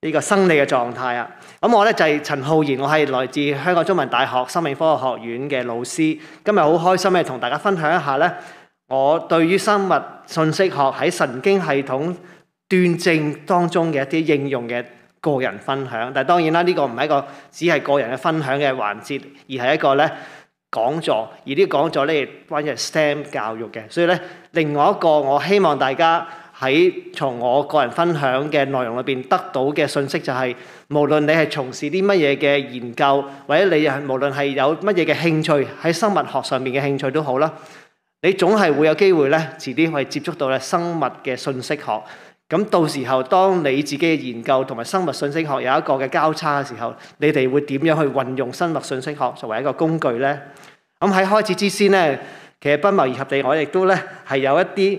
呢个生理嘅状态啊，咁我咧就系陈浩然，我系来自香港中文大学生命科学学院嘅老师，今日好开心嘅同大家分享一下咧，我对于生物信息学喺神经系统断正当中嘅一啲应用嘅个人分享。但系当然啦，呢个唔系一个只系个人嘅分享嘅环节，而系一个咧讲座，而呢讲座咧关于 STEM 教育嘅。所以咧，另外一个我希望大家。喺從我個人分享嘅內容裏面得到嘅信息就係，無論你係從事啲乜嘢嘅研究，或者你係無論係有乜嘢嘅興趣喺生物學上面嘅興趣都好啦，你總係會有機會咧，遲啲去接觸到咧生物嘅信息學。咁到時候當你自己嘅研究同埋生物信息學有一個嘅交叉嘅時候，你哋會點樣去運用生物信息學作為一個工具呢？咁喺開始之先咧，其實不謀而合地，我亦都咧係有一啲。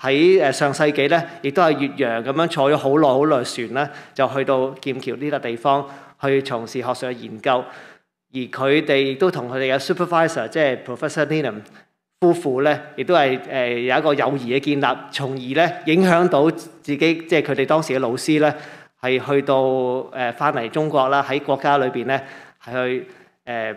喺上世紀咧，亦都係越洋咁樣坐咗好耐好耐船咧，就去到劍橋呢笪地方去從事學術嘅研究。而佢哋亦都同佢哋嘅 supervisor，即係 Professor Niem 夫婦咧，亦都係有一個友誼嘅建立，從而咧影響到自己，即係佢哋當時嘅老師咧，係去到誒翻嚟中國啦，喺國家裏面咧係去誒。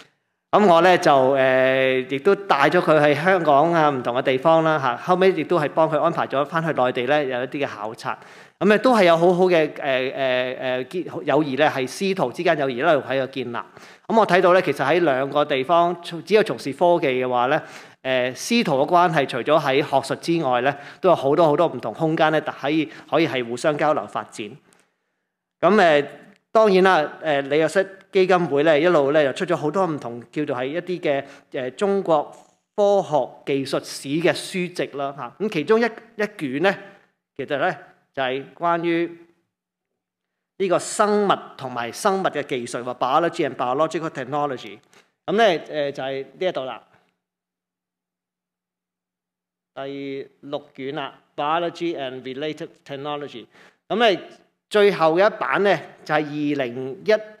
咁我咧就誒，亦都帶咗佢去香港啊唔同嘅地方啦嚇，後屘亦都係幫佢安排咗翻去內地咧有一啲嘅考察，咁咧都係有好好嘅誒誒誒結友誼咧，係師徒之間友誼一度喺度建立。咁我睇到咧，其實喺兩個地方，只有從事科技嘅話咧，誒師徒嘅關係除咗喺學術之外咧，都有好多好多唔同空間咧，可以可以係互相交流發展。咁誒當然啦，誒你又瑟。基金會咧一路咧又出咗好多唔同叫做係一啲嘅誒中國科學技術史嘅書籍啦嚇，咁其中一一卷咧，其實咧就係關於呢個生物同埋生物嘅技術，或 biology and b i o l o g i c a l technology。咁咧誒就係呢一度啦，第六卷啦，biology and related technology。咁咧最後一版咧就係二零一。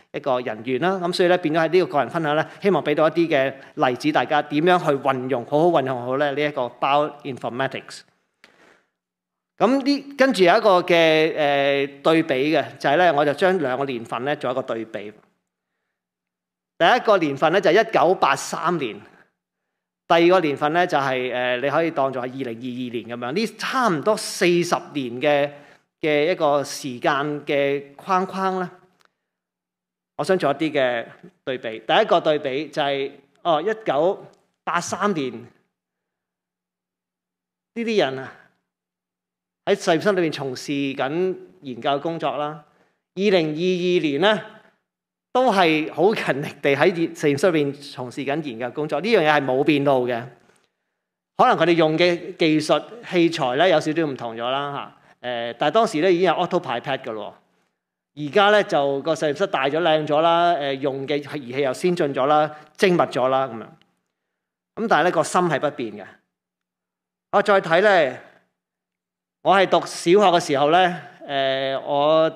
一個人員啦，咁所以咧變咗喺呢個個人分享咧，希望俾到一啲嘅例子，大家點樣去運用，好好運用好咧呢一個 bioinformatics。咁呢跟住有一個嘅誒對比嘅，就係咧我就將兩個年份咧做一個對比。第一個年份咧就一九八三年，第二個年份咧就係誒你可以當做係二零二二年咁樣。呢差唔多四十年嘅嘅一個時間嘅框框咧。我想做一啲嘅對比。第一個對比就係，哦，一九八三年呢啲人啊喺實驗室裏面從事緊研究工作啦。二零二二年咧都係好勤力地喺實驗室裏面從事緊研究工作。呢樣嘢係冇變到嘅。可能佢哋用嘅技術器材咧有少少唔同咗啦嚇。誒，但係當時咧已經有 Auto Pie Pad 嘅咯。而家咧就個實驗室大咗、靚咗啦，誒用嘅儀器又先進咗啦、精密咗啦咁樣。咁但係咧個心係不變嘅。我再睇咧，我係讀小學嘅時候咧，誒我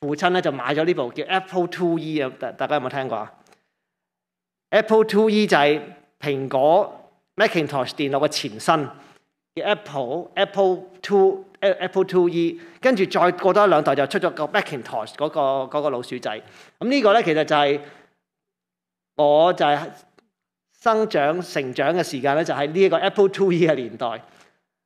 父親咧就買咗呢部叫 Apple Two E 啊，大大家有冇聽過啊？Apple Two E 就係蘋果 Macintosh 電腦嘅前身，叫 Apple Apple Two。Apple Two E，跟住再过多两代就出咗个 Macintosh 嗰个个老鼠仔。咁呢个咧其实就系我就系生长成长嘅时间咧，就喺呢一个 Apple Two E 嘅年代。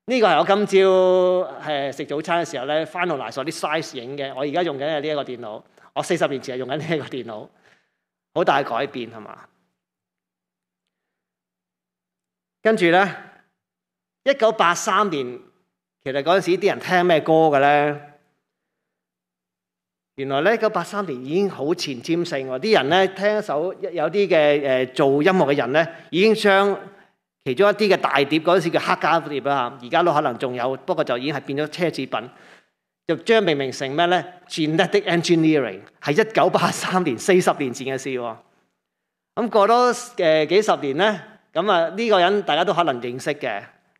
呢个系我今朝诶食早餐嘅时候咧，翻到嚟所啲 size 影嘅。我而家用紧係呢一个电脑，我四十年前系用紧呢一个电脑，好大改变系嘛。跟住咧，一九八三年。其實嗰陣時啲人聽咩歌嘅咧？原來咧，一九八三年已經好前瞻性喎。啲人咧聽一首，有啲嘅诶做音樂嘅人咧，已經将其中一啲嘅大碟嗰陣時叫黑胶碟啦吓，而家都可能仲有，不過就已經係變咗奢侈品。就將命名成咩咧？Genetic Engineering 係一九八三年四十年前嘅事。咁過多诶幾十年咧，咁啊呢個人大家都可能認識嘅。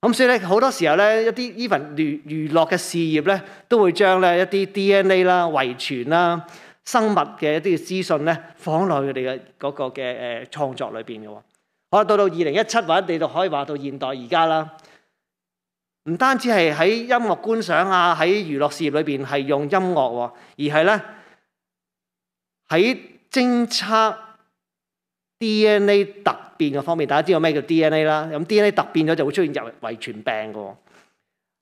咁所以咧，好多時候咧，一啲 e 份娛娛樂嘅事業咧，都會將咧一啲 DNA 啦、遺傳啦、生物嘅一啲資訊咧，放落佢哋嘅嗰個嘅誒創作裏邊嘅。我到到二零一七或者你就可以話到現代而家啦。唔單止係喺音樂觀賞啊，喺娛樂事業裏邊係用音樂喎，而係咧喺偵測 DNA 特變嘅方面，大家知道咩叫 DNA 啦。咁 DNA 突變咗就會出現遺遺傳病嘅喎。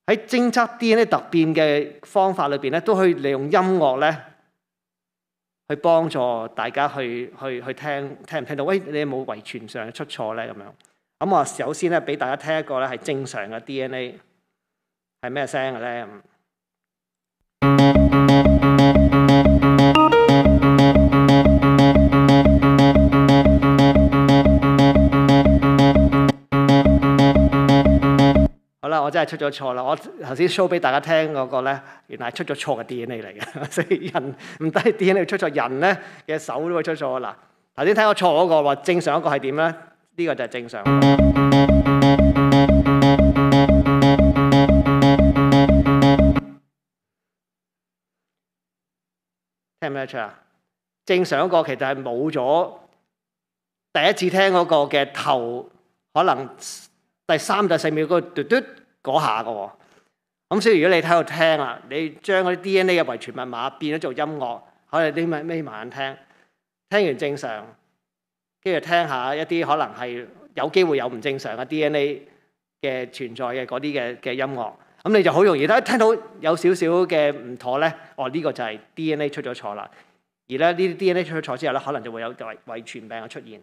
喺偵測 DNA 突變嘅方法裏邊咧，都去利用音樂咧，去幫助大家去去去聽聽唔聽到？喂，你有冇遺傳上出錯咧？咁樣咁我首先咧俾大家聽一個咧係正常嘅 DNA 係咩聲嘅咧？我真係出咗錯啦！我頭先 show 俾大家聽嗰個咧，原來係出咗錯嘅 DNA 嚟嘅，所以人唔得 DNA 出錯，人咧嘅手都會出錯。嗱，頭先睇我錯嗰個話正常一個係點咧？呢個就係正常。聽唔聽得出啊？正常一個其實係冇咗第一次聽嗰個嘅頭，可能第三第四秒嗰個嘟嘟。嗰下噶喎，咁所以如果你喺度聽啦，你將嗰啲 DNA 嘅遺傳密碼變咗做音樂，可能你咪眯埋眼聽，聽完正常，跟住聽下一啲可能係有機會有唔正常嘅 DNA 嘅存在嘅嗰啲嘅嘅音樂，咁你就好容易，一聽到有少少嘅唔妥咧，哦呢個就係 DNA 出咗錯啦，而咧呢啲 DNA 出咗錯之後咧，可能就會有遺遺傳病嘅出現。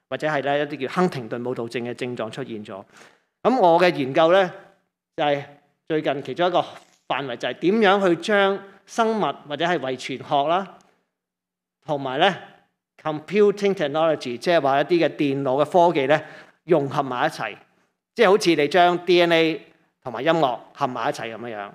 或者係咧一啲叫亨廷頓舞蹈症嘅症狀出現咗。咁我嘅研究咧就係最近其中一個範圍就係點樣去將生物或者係遺傳學啦，同埋咧 computing technology，即係話一啲嘅電腦嘅科技咧融合埋一齊，即係好似你將 DNA 同埋音樂合埋一齊咁樣樣。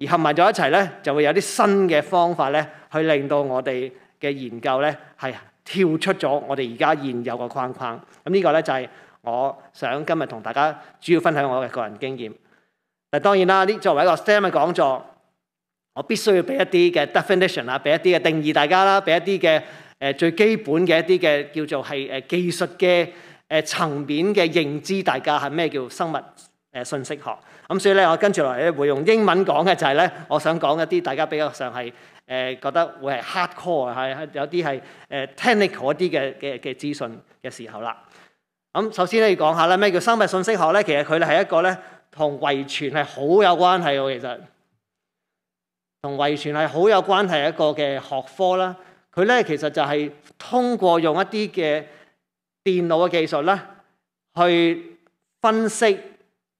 而合埋咗一齊咧，就會有啲新嘅方法咧，去令到我哋嘅研究咧係。跳出咗我哋而家現有嘅框框，咁呢個咧就係我想今日同大家主要分享我嘅個人經驗。嗱當然啦，呢作為一個 STEM 嘅講座，我必須要俾一啲嘅 definition 啊，俾一啲嘅定義大家啦，俾一啲嘅誒最基本嘅一啲嘅叫做係誒技術嘅誒層面嘅認知，大家係咩叫生物誒信息學？咁所以咧，我跟住嚟咧會用英文講嘅就係咧，我想講一啲大家比較上係誒覺得會係 hard core 嚇，有啲係誒 technical 一啲嘅嘅嘅資訊嘅時候啦。咁首先咧要講下咧咩叫生物信息學咧？其實佢係一個咧同遺傳係好有關係嘅，其實同遺傳係好有關係一個嘅學科啦。佢咧其實就係通過用一啲嘅電腦嘅技術咧去分析。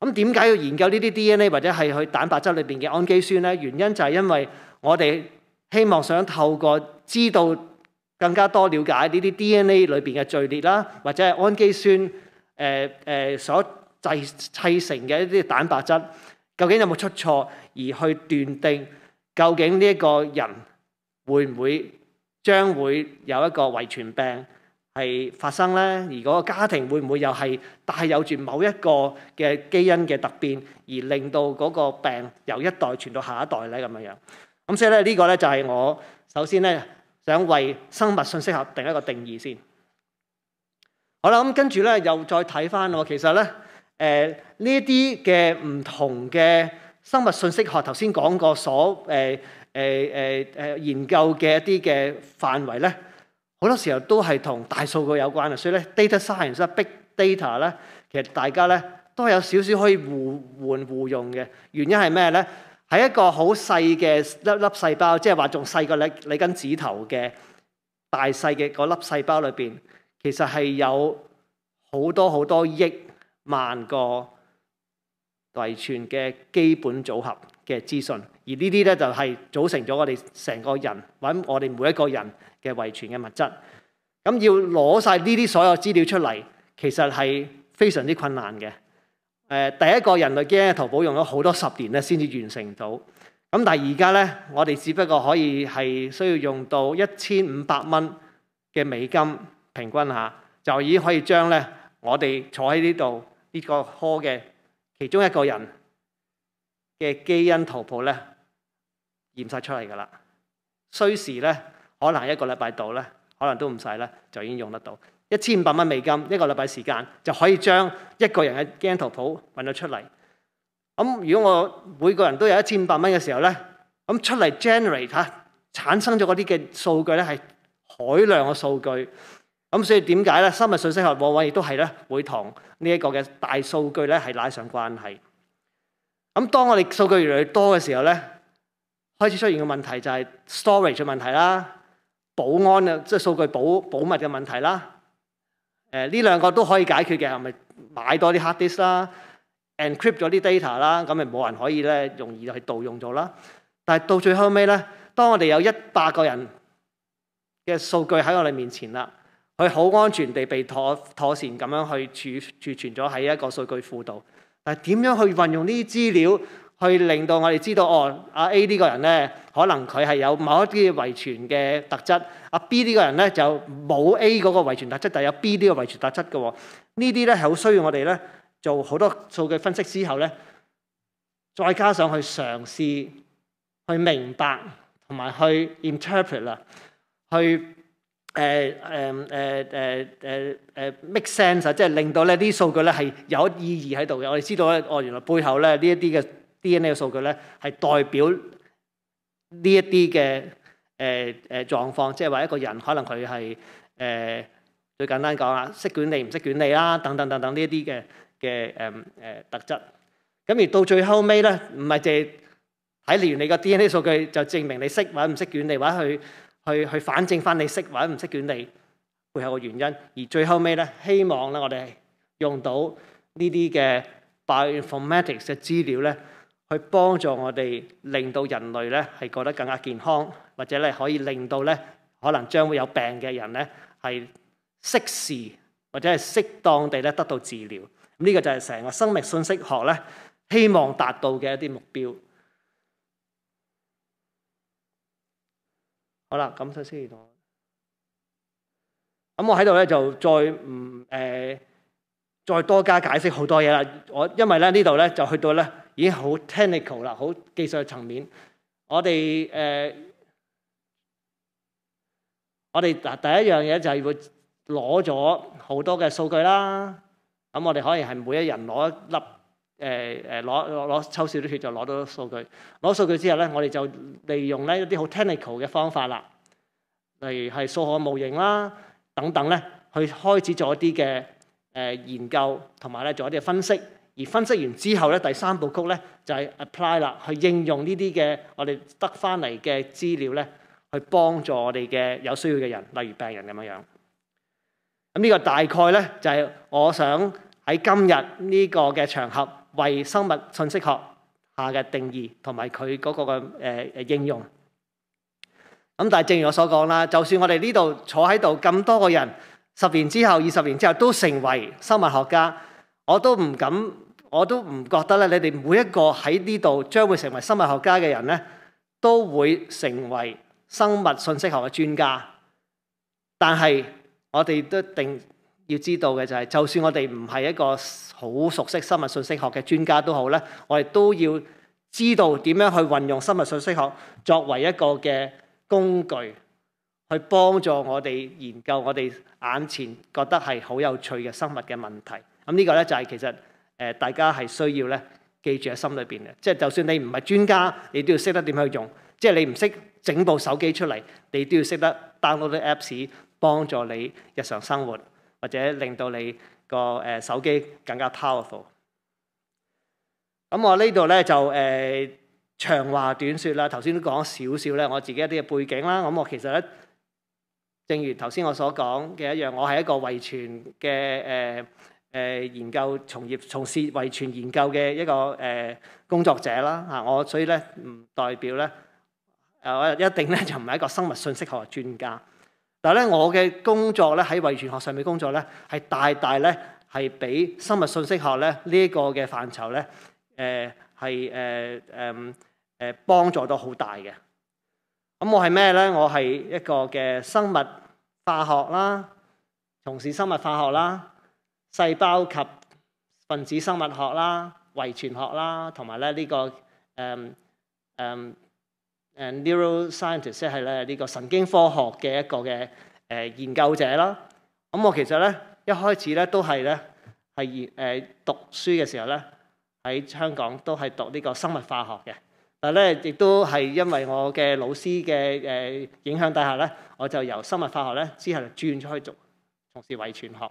咁點解要研究呢啲 DNA 或者係佢蛋白質裏邊嘅氨基酸咧？原因就係因為我哋希望想透過知道更加多了解呢啲 DNA 裏邊嘅序列啦，或者係氨基酸誒誒所製砌成嘅一啲蛋白質，究竟有冇出錯，而去斷定究竟呢一個人會唔會將會有一個遺傳病。系发生咧，而嗰个家庭会唔会又系带有住某一个嘅基因嘅突变，而令到嗰个病由一代传到下一代咧咁样样。咁所以咧呢个咧就系我首先咧想为生物信息学定一个定义先。好啦，咁跟住咧又再睇翻我，其实咧，诶呢一啲嘅唔同嘅生物信息学头先讲过所诶诶诶诶研究嘅一啲嘅范围咧。好多時候都係同大數據有關嘅，所以咧 data science、big data 咧，其實大家咧都有少少可以互換互用嘅。原因係咩咧？喺一個好細嘅粒粒細胞，即係話仲細過你你根指頭嘅大細嘅嗰粒細胞裏邊，其實係有好多好多億萬個遺傳嘅基本組合嘅資訊，而呢啲咧就係組成咗我哋成個人，揾我哋每一個人。嘅遺傳嘅物質，咁要攞晒呢啲所有資料出嚟，其實係非常之困難嘅。誒，第一個人類基因圖譜用咗好多十年咧，先至完成到。咁但係而家咧，我哋只不過可以係需要用到一千五百蚊嘅美金平均下，就已經可以將咧我哋坐喺呢度呢個科嘅其中一個人嘅基因圖譜咧驗晒出嚟㗎啦。需時咧。可能一個禮拜到咧，可能都唔使咧，就已經用得到一千五百蚊美金一個禮拜時間就可以將一個人嘅 g e n t e 揾咗出嚟。咁如果我每個人都有一千五百蚊嘅時候咧，咁出嚟 generate 嚇產生咗嗰啲嘅數據咧係海量嘅數據。咁所以點解咧？生物信息學往往亦都係咧會同呢一個嘅大數據咧係拉上關係。咁當我哋數據越嚟越多嘅時候咧，開始出現嘅問題就係 storage 嘅問題啦。保安啊，即係數據保保密嘅問題啦。誒，呢兩個都可以解決嘅，係咪買多啲 hard disk 啦，encrypt 咗啲 data 啦，咁咪冇人可以咧容易去盜用咗啦。但係到最後尾咧，當我哋有一百個人嘅數據喺我哋面前啦，佢好安全地被妥妥善咁樣去儲儲存咗喺一個數據庫度。但係點樣去運用呢啲資料？去令到我哋知道哦，阿 A 呢個人咧，可能佢係有某一啲遺傳嘅特質；阿 B 呢個人咧就冇 A 嗰個遺傳特質，但有 B 呢個遺傳特質嘅呢啲咧係好需要我哋咧做好多數據分析之後咧，再加上去嘗試去明白同埋去 interpret 啦，去誒誒誒誒誒誒 make sense，啊，即係令到咧呢啲數據咧係有意義喺度嘅。我哋知道咧，哦原來背後咧呢一啲嘅。DNA 嘅數據咧，係代表呢一啲嘅誒誒狀況，即係話一個人可能佢係誒最簡單講啦，識卷理唔識卷理啦，等等等等呢一啲嘅嘅誒誒特質。咁而到最後尾咧，唔係就睇完你個 DNA 數據就證明你識者唔識卷理，或者去去去反證翻你識者唔識卷理背後嘅原因。而最後尾咧，希望咧我哋用到呢啲嘅 bioinformatics 嘅資料咧。去幫助我哋，令到人類咧係覺得更加健康，或者咧可以令到咧可能將會有病嘅人咧係適時或者係適當地咧得到治療。呢個就係成個生命信息學咧希望達到嘅一啲目標。好啦，咁先先，咁我喺度咧就再唔誒再多加解釋好多嘢啦。我因為咧呢度咧就去到咧。已經好 technical 啦，好技術嘅層面。我哋誒，我哋嗱第一樣嘢就係會攞咗好多嘅數據啦。咁我哋可以係每一人攞一粒誒誒攞攞攞抽少啲血就攞到數據。攞數據之後咧，我哋就利用咧一啲好 technical 嘅方法啦，例如係數學模型啦等等咧，去開始做一啲嘅誒研究同埋咧做一啲分析。而分析完之後咧，第三部曲咧就係 apply 啦，去應用呢啲嘅我哋得翻嚟嘅資料咧，去幫助我哋嘅有需要嘅人，例如病人咁樣樣。咁呢個大概咧就係我想喺今日呢個嘅場合為生物信息學下嘅定義同埋佢嗰個嘅誒誒應用。咁但係正如我所講啦，就算我哋呢度坐喺度咁多個人，十年之後、二十年之後都成為生物學家。我都唔敢，我都唔覺得咧。你哋每一個喺呢度將會成為生物學家嘅人咧，都會成為生物信息學嘅專家。但係我哋都一定要知道嘅就係，就算我哋唔係一個好熟悉生物信息學嘅專家都好咧，我哋都要知道點樣去運用生物信息學作為一個嘅工具，去幫助我哋研究我哋眼前覺得係好有趣嘅生物嘅問題。咁呢個咧就係其實誒大家係需要咧記住喺心裏邊嘅，即係就算你唔係專家，你都要識得點去用。即係你唔識整部手機出嚟，你都要識得 download 啲 apps 幫助你日常生活，或者令到你個誒手機更加 powerful。咁我呢度咧就誒長話短説啦，頭先都講少少咧，我自己一啲嘅背景啦。咁我其實咧，正如頭先我所講嘅一樣，我係一個遺傳嘅誒。誒研究從業從事遺傳研究嘅一個誒工作者啦嚇，我所以咧唔代表咧誒一定咧 就唔係一個生物信息學專家，但系咧我嘅工作咧喺遺傳學上面工作咧，係大大咧係俾生物信息學咧呢個嘅範疇咧誒係誒誒誒幫助到好大嘅。咁我係咩咧？我係一個嘅生物化學啦，從事生物化學啦。細胞及分子生物學啦、遺傳學啦，同埋咧呢個誒誒誒 neuroscientist，即係咧呢個神經科學嘅一個嘅誒研究者啦。咁我其實咧一開始咧都係咧係誒讀書嘅時候咧喺香港都係讀呢個生物化學嘅，但係咧亦都係因為我嘅老師嘅誒影響底下咧，我就由生物化學咧之後轉咗去做從事遺傳學。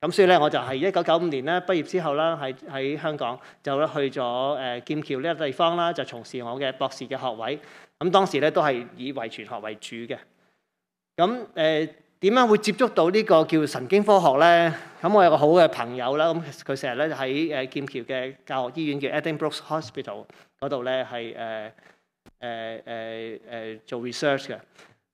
咁所以咧，我就係一九九五年咧畢業之後啦，喺喺香港就去咗誒劍橋呢個地方啦，就從事我嘅博士嘅學位。咁當時咧都係以遺傳學為主嘅。咁誒點樣會接觸到呢個叫神經科學咧？咁我有個好嘅朋友啦，咁佢成日咧喺誒劍橋嘅教學醫院叫 e d i n b r o h Hospital 嗰度咧係誒誒誒誒做 research 嘅。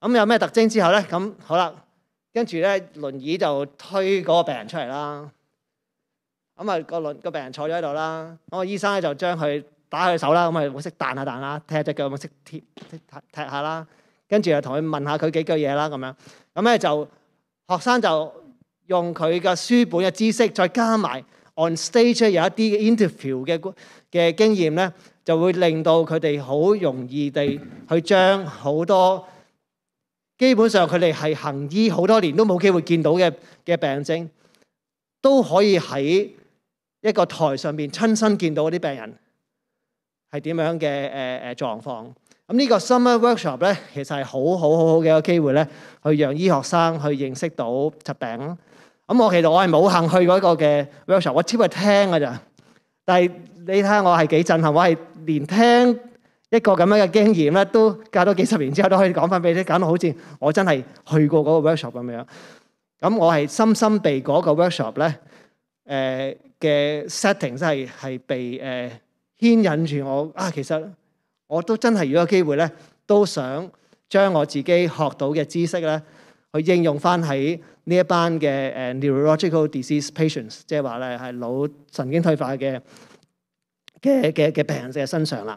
咁有咩特征之後咧？咁好啦，跟住咧，輪椅就推嗰個病人出嚟啦。咁啊，個輪個病人坐咗喺度啦。咁個醫生咧就將佢打佢手啦，咁啊會識彈下彈啦，踢下只腳會識踢踢踢下啦。跟住又同佢問下佢幾句嘢啦，咁樣咁咧就學生就用佢嘅書本嘅知識，再加埋 on stage 有一啲 interview 嘅嘅經驗咧，就會令到佢哋好容易地去將好多。基本上佢哋系行医好多年都冇机会见到嘅嘅病症，都可以喺一个台上边亲身见到啲病人系点样嘅诶诶状况。咁呢个 summer workshop 咧，其实系好好好好嘅一个机会咧，去让医学生去认识到疾病。咁我其实我系冇幸去嗰个嘅 workshop，我只系听噶咋。但系你睇下我系几震撼，我系连听。一個咁樣嘅經驗咧，都隔多幾十年之後都可以講翻俾你，講到好似我真係去過嗰個 workshop 咁樣。咁我係深深被嗰個 workshop 咧，誒嘅 setting 真係系被誒牽引住我啊！其實我都真係如果機會咧，都想將我自己學到嘅知識咧，去應用翻喺呢一班嘅诶 neurological disease patients，即係話咧係腦神經退化嘅嘅嘅嘅病人嘅身上啦。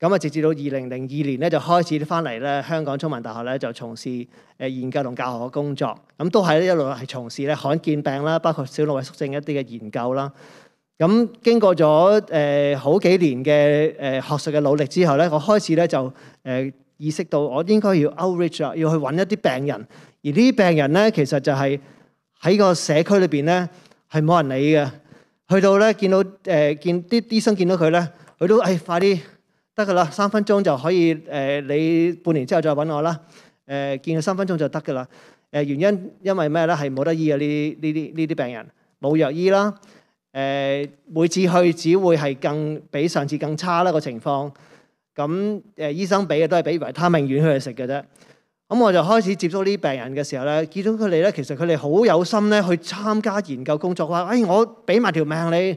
咁啊，直至到二零零二年咧，就開始翻嚟咧，香港中文大學咧就從事誒研究同教學嘅工作。咁都係一路係從事咧罕見病啦，包括小腦萎縮症一啲嘅研究啦。咁經過咗誒好幾年嘅誒學術嘅努力之後咧，我開始咧就誒意識到我應該要 outreach，要去揾一啲病人。而呢啲病人咧，其實就係喺個社區裏邊咧係冇人理嘅。去到咧見到誒見啲醫生見到佢咧，佢都誒快啲。得噶啦，三分鐘就可以。誒，你半年之後再揾我啦。誒，見佢三分鐘就得噶啦。誒，原因因為咩咧？係冇得醫啊！呢呢啲呢啲病人冇藥醫啦。誒，每次去只會係更比上次更差啦個情況。咁誒，醫生俾嘅都係俾維他命丸佢哋食嘅啫。咁我就開始接觸呢啲病人嘅時候咧，見到佢哋咧，其實佢哋好有心咧，去參加研究工作話：，哎，我俾埋條命你。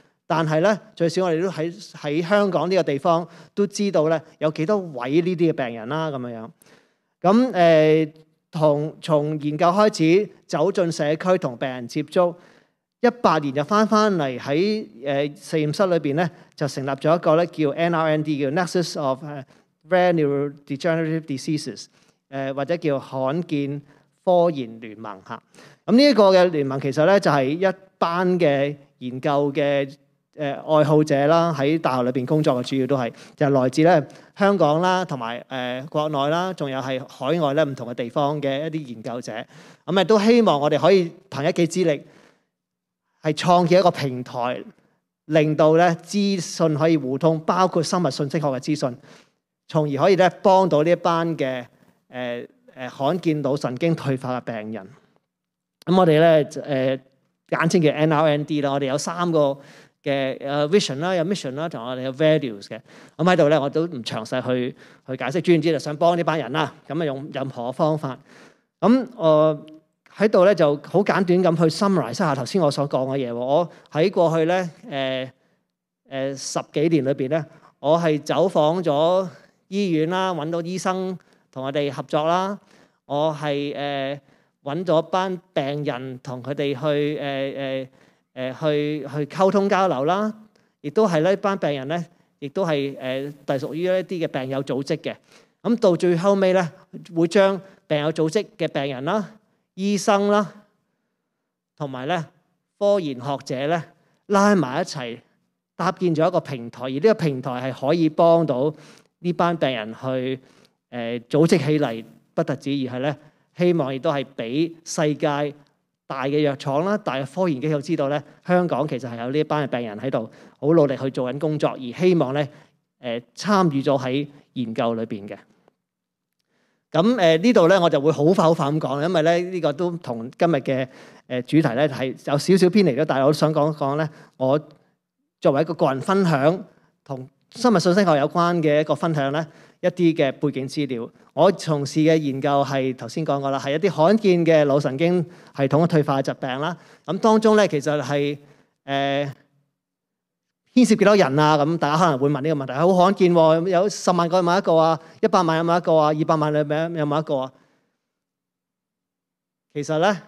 但係咧，最少我哋都喺喺香港呢個地方都知道咧，有幾多位呢啲嘅病人啦，咁樣樣。咁誒，同從研究開始走進社區同病人接觸，一八年就翻翻嚟喺誒實驗室裏邊咧，就成立咗一個咧叫 NRND 叫 Nexus of Rare Neurodegenerative Diseases，誒或者叫罕見科研聯盟嚇。咁呢一個嘅聯盟其實咧就係一班嘅研究嘅。誒愛好者啦，喺大學裏邊工作嘅主要都係，就係來自咧香港啦，同埋誒國內啦，仲有係海外咧唔同嘅地方嘅一啲研究者，咁誒都希望我哋可以憑一己之力，係創建一個平台，令到咧資訊可以互通，包括生物信息學嘅資訊，從而可以咧幫到呢一班嘅誒誒罕見到神經退化嘅病人。咁我哋咧誒簡稱叫 n n d 啦，我哋有三個。嘅誒 vision 啦，有 mission 啦，同我哋嘅 values 嘅，咁喺度咧，我都唔詳細去去解釋，主要之就想幫呢班人啦，咁啊用任何方法，咁我喺度咧就好簡短咁去 summarize 下頭先我所講嘅嘢。我喺過去咧誒誒十幾年裏邊咧，我係走訪咗醫院啦，揾到醫生同我哋合作啦，我係誒揾咗班病人同佢哋去誒誒。誒去去溝通交流啦，亦都係呢班病人咧，亦都係誒隸屬於一啲嘅病友組織嘅。咁到最後尾咧，會將病友組織嘅病人啦、醫生啦，同埋咧科研學者咧拉埋一齊搭建咗一個平台，而呢個平台係可以幫到呢班病人去誒組織起嚟，不特止，而係咧希望亦都係俾世界。大嘅藥廠啦，大嘅科研機構知道咧，香港其實係有呢一班病人喺度，好努力去做緊工作，而希望咧，誒參與咗喺研究裏邊嘅。咁誒呢度咧，我就會好快好快咁講，因為咧呢個都同今日嘅誒主題咧係有少少偏離咗，但係我都想講一講咧，我作為一個個人分享，同生物信息學有關嘅一個分享咧。一啲嘅背景資料，我從事嘅研究係頭先講過啦，係一啲罕見嘅腦神經系統退化疾病啦。咁當中咧，其實係誒牽涉幾多人啊？咁大家可能會問呢個問題，好罕見喎，有十萬個有冇一個啊？一百萬有冇一個啊？二百萬裏邊有冇一個啊？其實咧，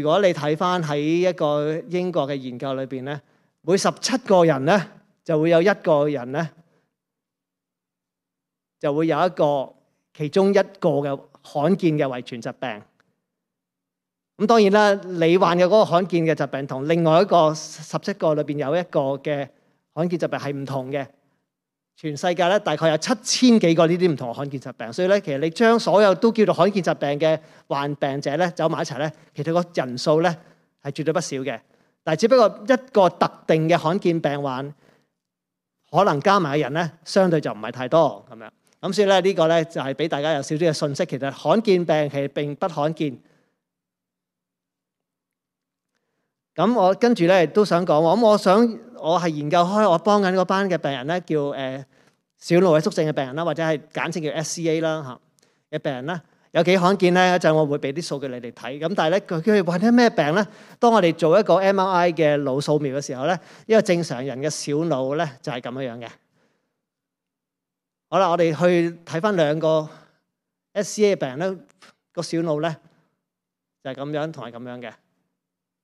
如果你睇翻喺一個英國嘅研究裏邊咧，每十七個人咧就會有一個人咧。就會有一個其中一個嘅罕見嘅遺傳疾病。咁當然啦，你患嘅嗰個罕見嘅疾病同另外一個十七個裏边有一個嘅罕見疾病係唔同嘅。全世界咧大概有七千幾個呢啲唔同嘅罕見疾病。所以咧，其實你將所有都叫做罕見疾病嘅患病者咧，走埋一齊咧，其實個人數咧係絕對不少嘅。但係只不過一個特定嘅罕見病患可能加埋嘅人咧，相對就唔係太多咁样。咁所以咧，呢個咧就係俾大家有少少嘅信息。其實罕見病其實並不罕見。咁我跟住咧都想講咁，我想我係研究開我幫緊嗰班嘅病人咧，叫誒小腦萎縮症嘅病人啦，或者係簡稱叫 SCA 啦吓嘅病人啦，有幾罕見咧？一陣我會俾啲數據你哋睇。咁但係咧，佢佢患啲咩病咧？當我哋做一個 MRI 嘅腦掃描嘅時候咧，一個正常人嘅小腦咧就係咁样樣嘅。好啦，我哋去睇翻兩個 SCA 病人咧，個小腦咧就係咁樣，同埋咁樣嘅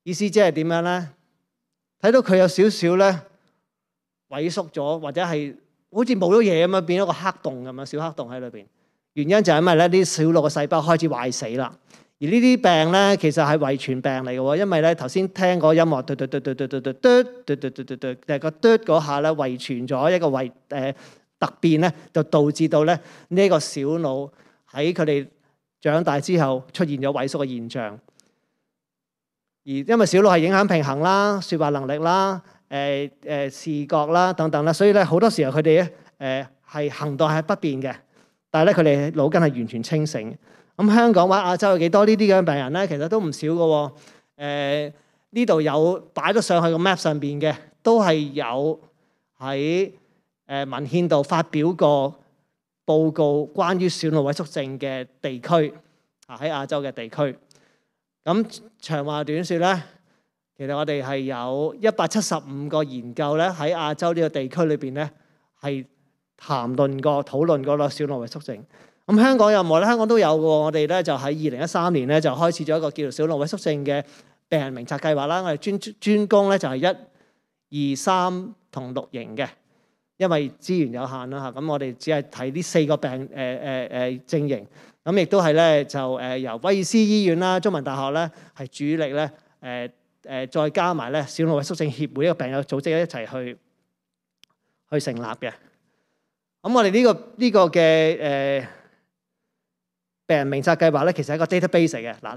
意思，即係點樣咧？睇到佢有少少咧萎縮咗，或者係好似冇咗嘢咁样，變咗個黑洞咁样，小黑洞喺裏边。原因就因為咧啲小腦嘅細胞開始壞死啦。而呢啲病咧其實係遺傳病嚟嘅喎，因為咧頭先聽個音樂，嘟嘟嘟嘟嘟嘟嘟嘟嘟嘟嘟嘟，但係個嘟嗰下咧遺傳咗一個遺誒。突变咧，就導致到咧呢個小腦喺佢哋長大之後出現咗萎縮嘅現象，而因為小腦係影響平衡啦、说話能力啦、诶、誒視覺啦等等啦，所以咧好多時候佢哋咧诶係行動係不便嘅，但係咧佢哋腦筋係完全清醒。咁香港或亚亞洲有幾多呢啲咁嘅病人咧？其實都唔少嘅喎。呢度有擺咗上去個 map 上边嘅，都係有喺。诶文獻度發表過報告，關於小腦萎縮症嘅地區啊，喺亞洲嘅地區。咁長話短说咧，其實我哋係有一百七十五個研究咧，喺亞洲呢個地區裏边咧，係談論讨討論個小腦萎縮症。咁香港有冇咧？香港都有嘅。我哋咧就喺二零一三年咧就開始咗一個叫做小腦萎縮症嘅病人名冊計劃啦。我哋專专攻咧就係一、二、三同六型嘅。因為資源有限啦嚇，咁我哋只係睇呢四個病誒誒誒症型，咁亦都係咧就誒由威斯醫院啦、中文大學咧係主力咧誒誒再加埋咧小腦萎縮症協會呢個病友組織一齊去去成立嘅。咁我哋呢個呢個嘅誒病人名冊計劃咧，其實係一個 database 嘅嗱。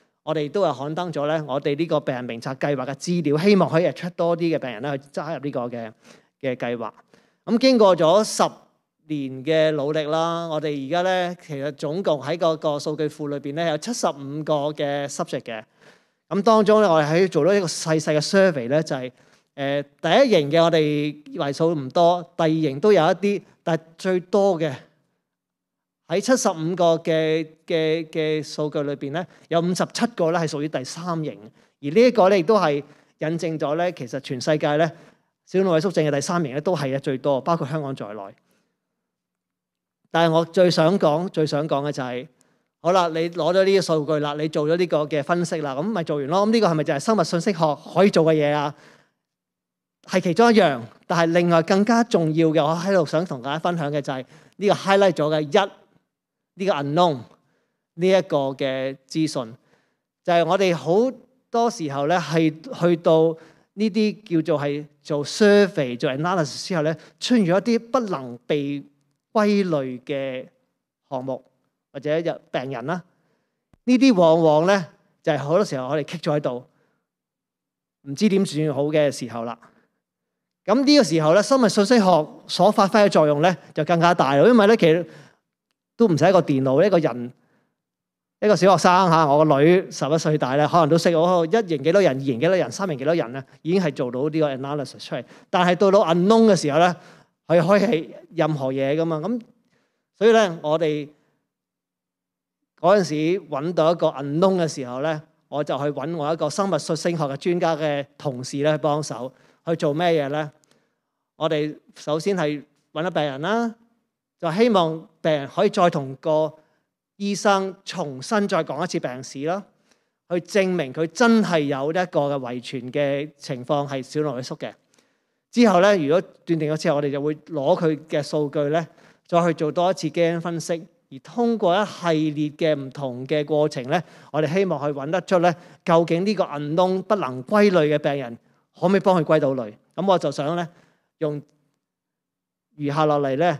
我哋都係刊登咗咧，我哋呢個病人名冊計劃嘅資料，希望可以係出多啲嘅病人咧去加入呢個嘅嘅計劃。咁經過咗十年嘅努力啦，我哋而家咧其實總共喺嗰個數據庫裏邊咧有七十五個嘅 subject 嘅。咁當中咧，我哋喺做咗一個細細嘅 survey 咧，就係誒第一型嘅我哋位數唔多，第二型都有一啲，但係最多嘅。喺七十五個嘅嘅嘅數據裏邊咧，有五十七個咧係屬於第三型，而呢一個咧亦都係引證咗咧，其實全世界咧小腦萎縮症嘅第三型咧都係嘅最多，包括香港在內。但系我最想講、最想講嘅就係，好啦，你攞咗呢個數據啦，你做咗呢個嘅分析啦，咁咪做完咯。咁呢個係咪就係生物信息學可以做嘅嘢啊？係其中一樣，但係另外更加重要嘅，我喺度想同大家分享嘅就係呢個 highlight 咗嘅一。呢個 unknown 呢一個嘅資訊，就係我哋好多時候咧，係去到呢啲叫做係做 survey、做 analysis 之後咧，出現咗一啲不能被歸類嘅項目或者入病人啦。呢啲往往咧就係好多時候我哋棘咗喺度，唔知點算好嘅時候啦。咁呢個時候咧，生物信息學所發揮嘅作用咧就更加大咯，因為咧其。都唔使一個電腦，一個人，一個小學生吓，我個女十一歲大咧，可能都識我一型幾多人，二型幾多人，三型幾多人咧，已經係做到呢個 analysis 出嚟。但係到到 unknown 嘅時候咧，佢可以任何嘢噶嘛。咁所以咧，我哋嗰陣時揾到一個 unknown 嘅時候咧，我就去揾我一個生物學、聲學嘅專家嘅同事咧幫手去做咩嘢咧？我哋首先係揾咗病人啦。就希望病人可以再同個醫生重新再講一次病史啦，去證明佢真係有一個嘅遺傳嘅情況係小脑萎缩嘅。之後咧，如果斷定咗之後，我哋就會攞佢嘅數據咧，再去做多一次基因分析。而通過一系列嘅唔同嘅過程咧，我哋希望去揾得出咧，究竟呢個銀窿不能歸類嘅病人，可唔可以幫佢歸到類？咁我就想咧，用餘下落嚟咧。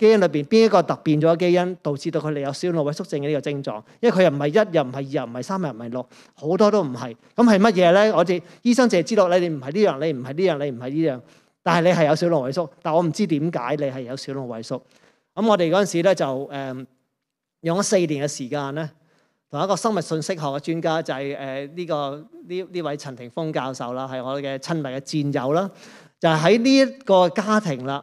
基因裏邊邊一個突變咗基因，導致到佢哋有小腦萎縮症嘅呢個症狀，因為佢又唔係一，又唔係二，又唔係三，又唔係六，好多都唔係。咁係乜嘢咧？我哋醫生就係知道你哋唔係呢樣，你唔係呢樣，你唔係呢樣，但係你係有小腦萎縮，但我唔知點解你係有小腦萎縮。咁我哋嗰陣時咧就誒用咗四年嘅時間咧，同一個生物信息學嘅專家就係誒呢個呢呢位陳庭峯教授啦，係我哋嘅親密嘅戰友啦，就喺呢一個家庭啦。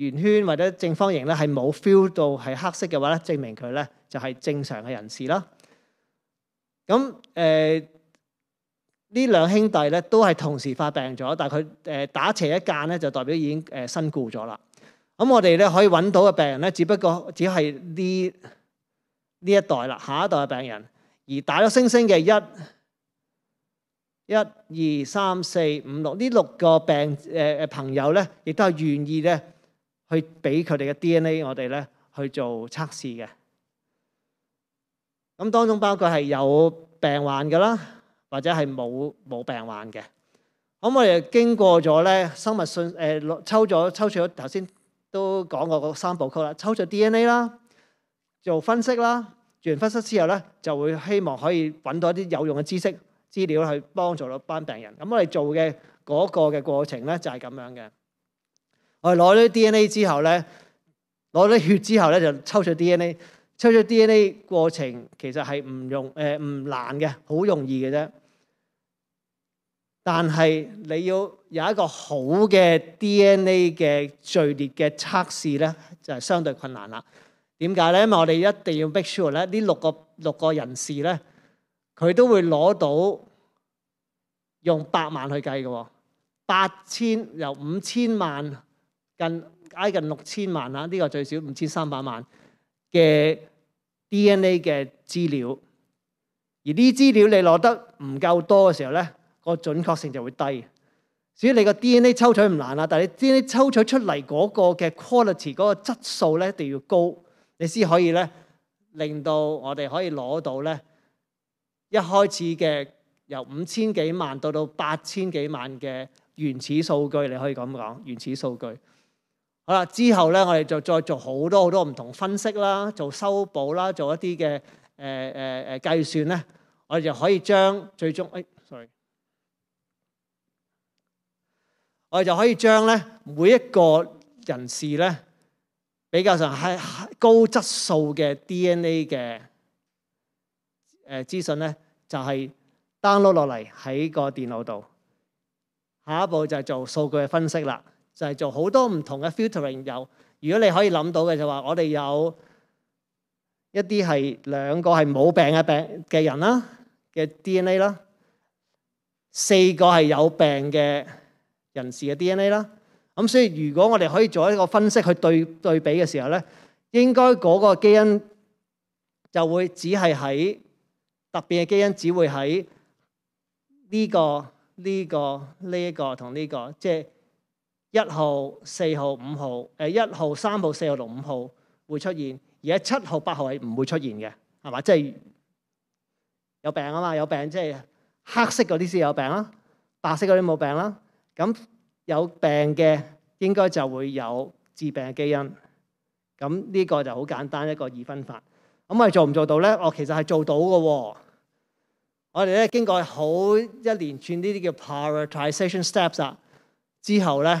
圓圈或者正方形咧，係冇 feel 到係黑色嘅話咧，證明佢咧就係正常嘅人士啦。咁誒呢兩兄弟咧都係同時發病咗，但係佢誒打斜一間咧就代表已經誒身故咗啦。咁我哋咧可以揾到嘅病人咧，只不過只係呢呢一代啦，下一代嘅病人。而打咗星星嘅一一二三四五六呢六個病誒誒朋友咧，亦都係願意咧。去俾佢哋嘅 DNA，我哋咧去做測試嘅。咁當中包括係有病患嘅啦，或者係冇冇病患嘅。咁我哋經過咗咧生物信誒抽咗抽取咗頭先都講過嗰三部曲啦，抽咗 DNA 啦，做分析啦，做完分析之後咧就會希望可以揾到一啲有用嘅知識資料去幫助到班病人。咁我哋做嘅嗰個嘅過程咧就係咁樣嘅。我攞咗 DNA 之後咧，攞咗血之後咧就抽出 DNA，抽出 DNA 過程其實係唔容誒唔難嘅，好容易嘅啫。但係你要有一個好嘅 DNA 嘅序列嘅測試咧，就係相對困難啦。點解咧？因為我哋一定要 make sure 咧，呢六個六個人士咧，佢都會攞到用百萬去計嘅喎，八千由五千萬。近挨近六千万啦，呢个最少五千三百万嘅 DNA 嘅资料，而呢资料你攞得唔够多嘅时候咧，个准确性就会低。至於你個 DNA 抽取唔難啦，但係你 DNA 抽取出嚟嗰個嘅 quality 嗰個質素咧，一定要高，你先可以咧令到我哋可以攞到咧一開始嘅由五千幾萬到到八千幾萬嘅原始數據，你可以咁講原始數據。好啦，之後咧，我哋就再做好多好多唔同分析啦，做修補啦，做一啲嘅誒誒誒計算咧，我哋就可以將最終誒，sorry，我哋就可以將咧每一個人士咧比較上係高質素嘅 DNA 嘅誒資訊咧，就係 download 落嚟喺個電腦度，下一步就係做數據嘅分析啦。就係做好多唔同嘅 filtering。有如果你可以諗到嘅，就話我哋有一啲係兩個係冇病嘅病嘅人啦嘅 DNA 啦，四個係有病嘅人士嘅 DNA 啦。咁所以如果我哋可以做一個分析去對對比嘅時候咧，應該嗰個基因就會只係喺特別嘅基因，只會喺呢個、呢個、呢一個同呢個，即係。一號、四號、五號，誒一號、三號、四號、六五號會出現，而喺七號、八號係唔會出現嘅，係嘛？即係有病啊嘛，有病即係黑色嗰啲先有病啦，白色嗰啲冇病啦。咁有病嘅應該就會有治病嘅基因。咁呢個就好簡單一個二分法。咁係做唔做到咧？我其實係做到嘅喎。我哋咧經過好一連串呢啲叫 p r i o r i t i z a t i o n steps 啊，之後咧。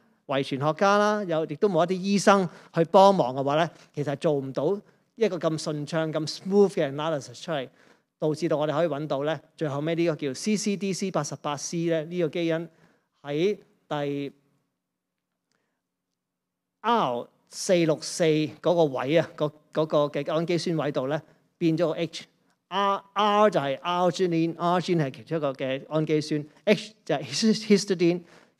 遺傳學家啦，有亦都冇一啲醫生去幫忙嘅話咧，其實做唔到一個咁順暢、咁 smooth 嘅 analysis 出嚟，導致到我哋可以揾到咧，最後尾呢個叫 CCDC 八十八 C 咧呢個基因喺第 R 四六四嗰個位啊，個嗰個嘅氨基酸位度咧變咗個 H，R R 就係 a r g i n i n e a r g i n i n 係其中一個嘅氨基酸，H 就係 Histidine。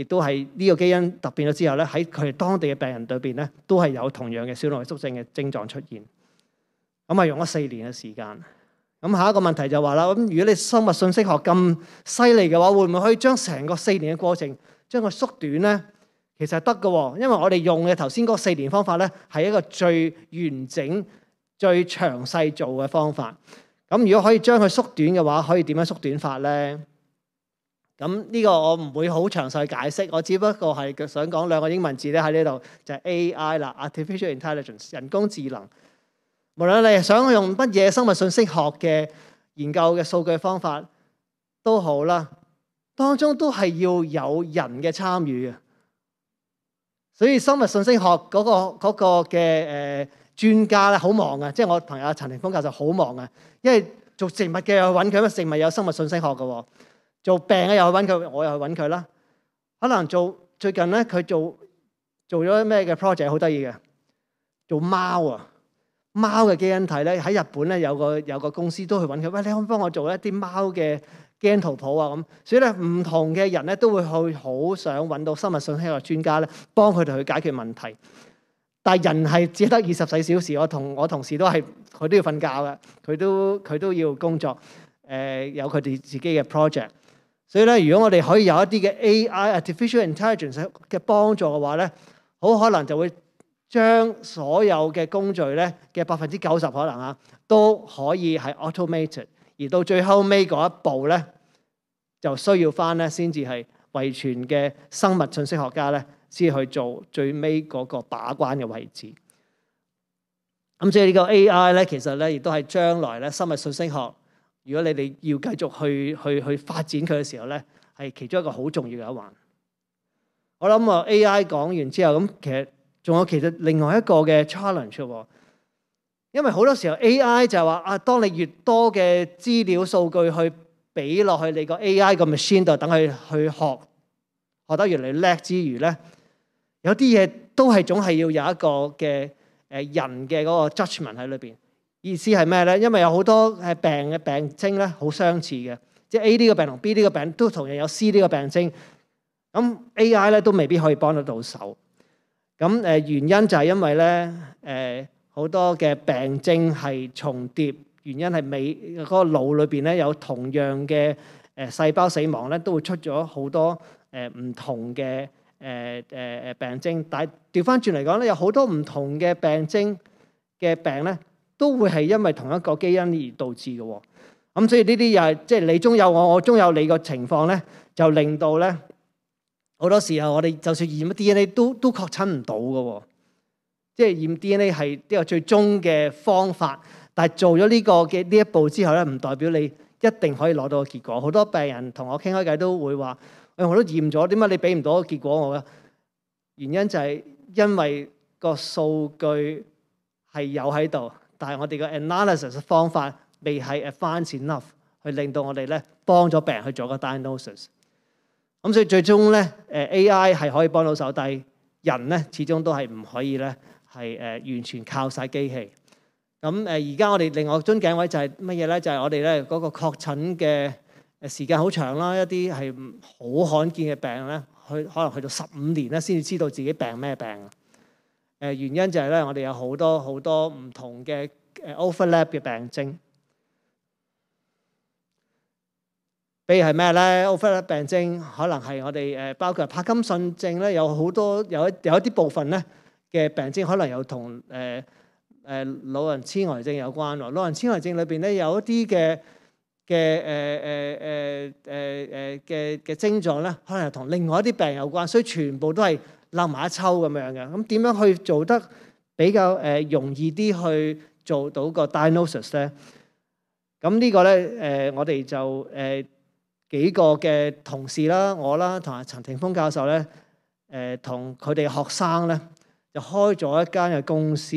亦都係呢個基因突變咗之後咧，喺佢哋當地嘅病人裏邊咧，都係有同樣嘅小腦萎縮症嘅症狀出現。咁啊，用咗四年嘅時間。咁下一個問題就話啦，咁如果你生物信息學咁犀利嘅話，會唔會可以將成個四年嘅過程將佢縮短咧？其實得嘅，因為我哋用嘅頭先嗰四年方法咧，係一個最完整、最詳細做嘅方法。咁如果可以將佢縮短嘅話，可以點樣縮短法咧？咁呢個我唔會好詳細解釋，我只不過係想講兩個英文字咧喺呢度，就係 A.I. 啦，Artificial Intelligence，人工智能。無論你想用乜嘢生物信息學嘅研究嘅數據方法都好啦，當中都係要有人嘅參與嘅。所以生物信息學嗰個嗰嘅誒專家咧好忙啊，即係我朋友陳霆峯教授好忙啊，因為做植物嘅又揾佢，因植物有生物信息學嘅喎。做病嘅又揾佢，我又揾佢啦。可能做最近咧，佢做做咗咩嘅 project 好得意嘅，做猫啊，猫嘅基因体咧喺日本咧有个有个公司都去揾佢，喂，你可以帮我做一啲猫嘅基因图谱啊咁。所以咧唔同嘅人咧都会去好想揾到生物信息嘅专家咧，帮佢哋去解决问题。但系人系只得二十四小时，我同我同事都系佢都要瞓觉嘅，佢都佢都要工作，诶有佢哋自己嘅 project。所以咧，如果我哋可以有一啲嘅 A.I. artificial intelligence 嘅帮助嘅话咧，好可能就会将所有嘅工序咧嘅百分之九十可能啊，都可以系 automated，而到最后尾嗰一步咧，就需要翻咧先至系遗传嘅生物信息学家咧，先去做最尾嗰个把关嘅位置。咁所以呢个 A.I. 咧，其实咧亦都系将来咧生物信息学。如果你哋要繼續去去去發展佢嘅時候咧，係其中一個好重要嘅一環。我諗啊，AI 講完之後，咁其實仲有其實另外一個嘅 challenge 喎。因為好多時候 AI 就係話啊，當你越多嘅資料數據去俾落去你個 AI 個 machine 度，等佢去學學得越嚟叻之餘咧，有啲嘢都係總係要有一個嘅誒人嘅嗰個 judgement 喺裏邊。意思係咩咧？因為有好多诶病嘅病徵咧，好相似嘅，即系 A 呢個病同 B 呢個病都同樣有 C 呢個病徵，咁 AI 咧都未必可以幫得到手。咁誒原因就係因為咧诶好多嘅病徵係重疊，原因係未嗰個腦裏邊咧有同樣嘅诶細胞死亡咧，都會出咗好多诶唔同嘅诶诶诶病徵。但系調翻轉嚟講咧，有好多唔同嘅病徵嘅病咧。都會係因為同一個基因而導致嘅，咁所以呢啲又係即係你中有我，我中有你嘅情況咧，就令到咧好多時候我哋就算驗 DNA 都都確診唔到嘅，即係驗 DNA 係呢個最終嘅方法，但係做咗呢個嘅呢一步之後咧，唔代表你一定可以攞到個結果。好多病人同我傾開偈都會話：，誒，我都驗咗，點解你俾唔到個結果我？原因就係因為個數據係有喺度。但系我哋嘅 analysis 方法未系 advanced enough，去令到我哋咧帮咗病去做个 diagnosis。咁所以最终咧，誒 AI 系可以幫到手，但係人咧始終都係唔可以咧係誒完全靠晒機器。咁誒而家我哋另外樽頸位就係乜嘢咧？就係我哋咧嗰個確診嘅時間好長啦，一啲係好罕見嘅病咧，去可能去到十五年咧先至知道自己病咩病。誒原因就係咧，我哋有好多好多唔同嘅誒 overlap 嘅病徵，比如係咩咧？overlap 病徵可能係我哋誒包括帕金遜症咧，有好多有有啲部分咧嘅病徵，可能又同誒誒老人痴呆症有關喎。老人痴呆症裏邊咧有一啲嘅嘅誒誒誒誒誒嘅嘅症狀咧，可能又同另外一啲病有關，所以全部都係。立马一抽咁樣嘅，咁點樣去做得比較誒容易啲去做到個 diagnosis 咧？咁呢個咧誒，我哋就誒幾個嘅同事啦，我啦，同埋陳庭峯教授咧，诶同佢哋學生咧，就開咗一間嘅公司，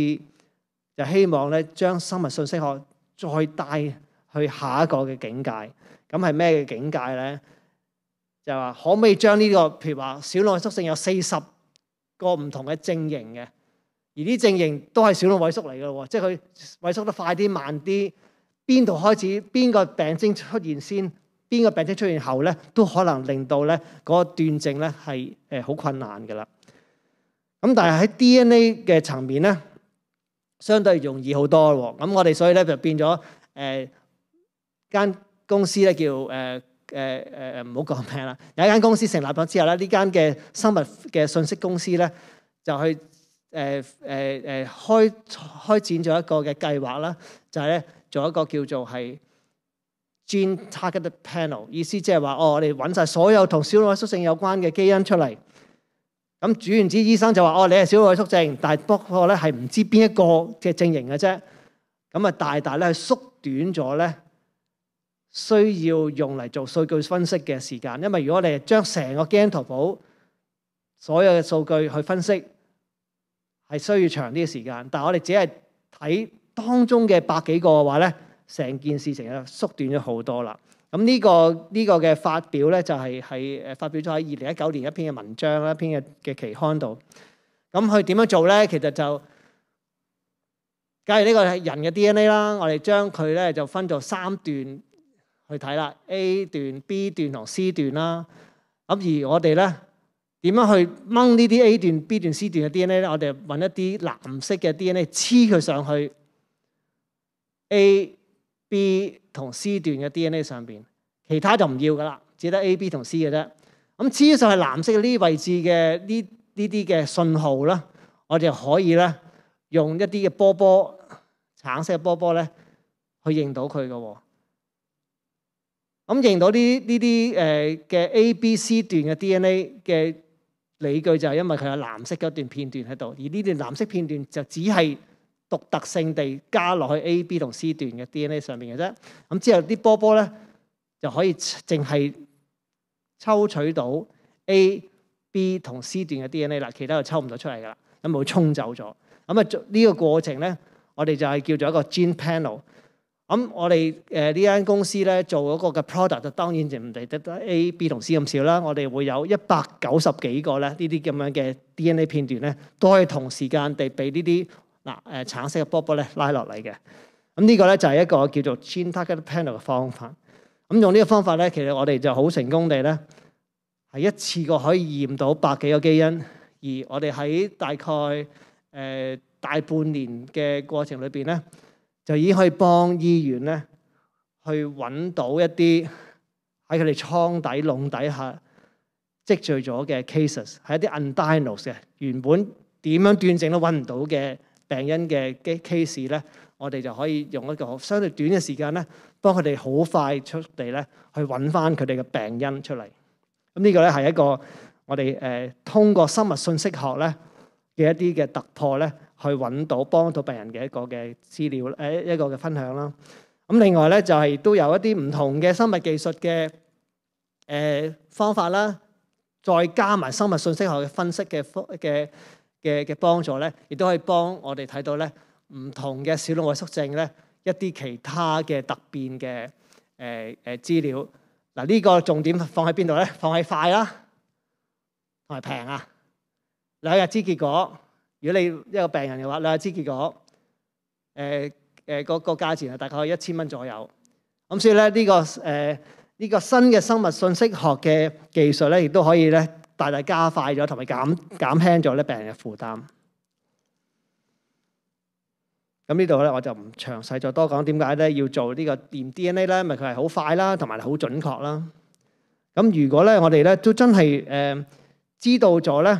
就希望咧將生物信息學再帶去下一個嘅境界。咁係咩嘅境界咧？就話可唔可以將呢個譬如話小脑缩性有四十？個唔同嘅症型嘅，而啲症型都係小脑萎縮嚟嘅喎，即係佢萎縮得快啲、慢啲，邊度開始、邊個病徵出現先、邊個病徵出現後咧，都可能令到咧嗰個斷症咧係诶好困難噶啦。咁但係喺 DNA 嘅層面咧，相對容易好多喎。咁我哋所以咧就變咗诶間公司咧叫誒。诶诶唔好講名啦！有一間公司成立咗之後咧，呢間嘅生物嘅信息公司咧，就去诶诶诶開开展咗一個嘅計劃啦，就係咧做一個叫做係 gene targeted panel，意思即係話哦，我哋揾晒所有同小腦缩攣有關嘅基因出嚟。咁主頁之，醫生就話哦，你係小腦缩症，但系不过咧係唔知邊一個嘅症型嘅啫。咁啊大大咧縮短咗咧。需要用嚟做數據分析嘅時間，因為如果你系將成個 m e 圖譜所有嘅數據去分析，係需要長啲嘅時間。但系我哋只係睇當中嘅百幾個嘅話咧，成件事情就縮短咗好多啦。咁呢個呢个嘅發表咧就係系诶發表咗喺二零一九年一篇嘅文章啦，一篇嘅嘅期刊度。咁佢點樣做咧？其實就假如呢個人嘅 DNA 啦，我哋將佢咧就分做三段。去睇啦，A 段、B 段同 C 段啦。咁而我哋咧，點樣去掹呢啲 A 段、B 段、C 段嘅 DNA 咧？我哋揾一啲藍色嘅 DNA 黐佢上去 A、B 同 C 段嘅 DNA 上邊，其他就唔要噶啦，只得 A、B 同 C 嘅啫。咁黐上係藍色呢啲位置嘅呢呢啲嘅信號啦，我哋可以咧用一啲嘅波波、橙色嘅波波咧去認到佢嘅。咁認到呢呢啲誒嘅 A、B、C 段嘅 DNA 嘅理據就係因為佢有藍色嗰段片段喺度，而呢段藍色片段就只係獨特性地加落去 A、B 同 C 段嘅 DNA 上面嘅啫。咁之後啲波波咧就可以淨係抽取到 A、B 同 C 段嘅 DNA 啦，其他就抽唔到出嚟噶啦。咁咪會沖走咗。咁啊，呢個過程咧，我哋就係叫做一個 gene panel。咁我哋诶呢间公司咧做嗰个嘅 product，当然就唔係得得 A、B 同 C 咁少啦，我哋会有一百九十几个咧呢啲咁样嘅 DNA 片段咧，都可以同时间地被呢啲嗱诶橙色嘅波波咧拉落嚟嘅。咁呢个咧就系一个叫做 Gentle Panel 嘅方法。咁用呢个方法咧，其实我哋就好成功地咧系一次过可以验到百几个基因，而我哋喺大概诶大半年嘅过程里边咧。就已經可以幫醫院咧，去揾到一啲喺佢哋倉底籠底下積聚咗嘅 cases，係一啲 undiagnosed 嘅，原本點樣斷症都揾唔到嘅病因嘅 case 咧，我哋就可以用一個相對短嘅時間咧，幫佢哋好快速地咧去揾翻佢哋嘅病因出嚟。咁呢個咧係一個我哋誒通過生物信息學咧嘅一啲嘅突破咧。去揾到幫到病人嘅一個嘅資料，誒一個嘅分享啦。咁另外咧就係都有一啲唔同嘅生物技術嘅誒方法啦，再加埋生物信息學嘅分析嘅嘅嘅嘅幫助咧，亦都可以幫我哋睇到咧唔同嘅小腦萎縮症咧一啲其他嘅突變嘅誒誒資料。嗱呢個重點放喺邊度咧？放喺快啦，同埋平啊，兩日知結果。如果你一個病人嘅話，你知結果，誒誒，個個價錢係大概一千蚊左右。咁所以咧，呢個誒呢個新嘅生物信息學嘅技術咧，亦都可以咧，大大加快咗，同埋減減輕咗咧病人嘅負擔。咁呢度咧，我就唔詳細再多講點解咧，要做呢個驗 DNA 咧，因為佢係好快啦，同埋好準確啦。咁如果咧，我哋咧都真係誒知道咗咧。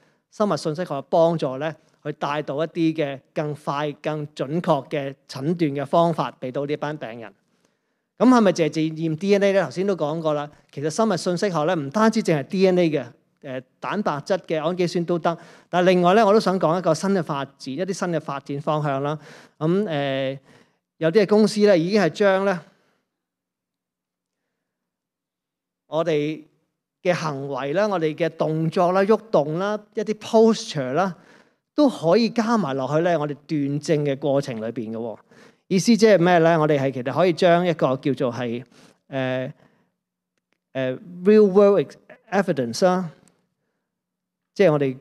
生物信息學幫助咧，去帶到一啲嘅更快、更準確嘅診斷嘅方法，俾到呢班病人。咁係咪藉住驗 DNA 咧？頭先都講過啦，其實生物信息學咧唔單止淨係 DNA 嘅，诶蛋白質嘅氨基酸都得。但系另外咧，我都想講一個新嘅發展，一啲新嘅發展方向啦。咁誒，有啲嘅公司咧，已經係將咧，我哋。嘅行為啦，我哋嘅動作啦、喐動啦、一啲 posture 啦，都可以加埋落去咧。我哋斷正嘅過程裏邊嘅喎，意思即係咩咧？我哋係其實可以將一個叫做係誒誒 real world evidence 啦，即係我哋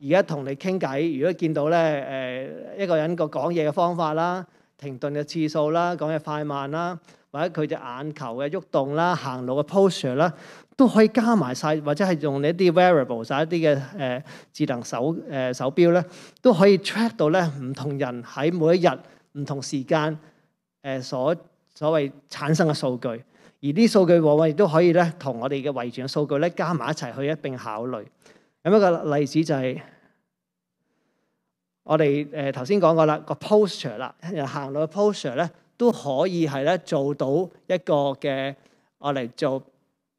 而家同你傾偈，如果見到咧誒一個人個講嘢嘅方法啦、停頓嘅次數啦、講嘢快慢啦，或者佢隻眼球嘅喐動啦、行路嘅 posture 啦。都可以加埋晒，或者係用你一啲 variable，啊一啲嘅誒智能手誒手錶咧，都可以 track 到咧唔同人喺每一日唔同時間誒所所謂產生嘅數據。而啲數據往往亦都可以咧同我哋嘅传嘅數據咧加埋一齊去一並考慮。咁一個例子就係我哋誒頭先講过啦，個 p o s t u r e 啦，行路嘅 p o s t u r e 咧都可以係咧做到一個嘅我嚟做。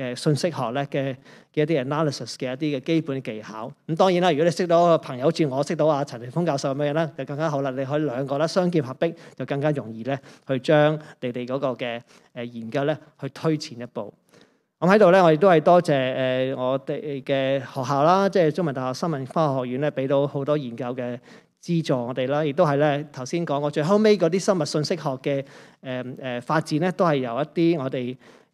嘅信息學咧嘅嘅一啲 analysis 嘅一啲嘅基本技巧，咁當然啦，如果你識到朋友，似我識到阿陳霆峯教授咁樣咧，就更加好啦。你可以兩個咧相結合璧，就更加容易咧去將你哋嗰個嘅誒研究咧去推前一步。咁喺度咧，我亦都係多謝誒我哋嘅學校啦，即係中文大學生物科學學院咧，俾到好多研究嘅資助我哋啦。亦都係咧頭先講過，最後尾嗰啲生物信息學嘅誒誒發展咧，都係由一啲我哋。